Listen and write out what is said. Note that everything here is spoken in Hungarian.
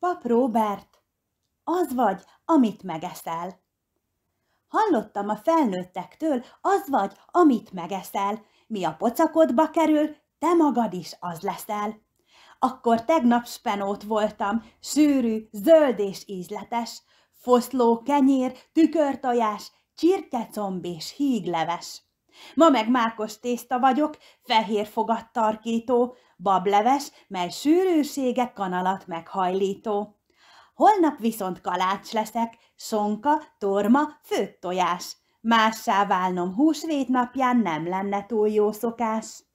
Pap Robert, az vagy, amit megeszel. Hallottam a felnőttektől, az vagy, amit megeszel. Mi a pocakodba kerül, te magad is az leszel. Akkor tegnap spenót voltam, sűrű, zöld és ízletes, foszló, kenyér, tükörtojás, és hígleves. Ma meg mákos tészta vagyok, fehér fogat tarkító, bableves, mely sűrűsége kanalat meghajlító. Holnap viszont kalács leszek, sonka, torma, főtt tojás. Mássá válnom húsvét napján nem lenne túl jó szokás.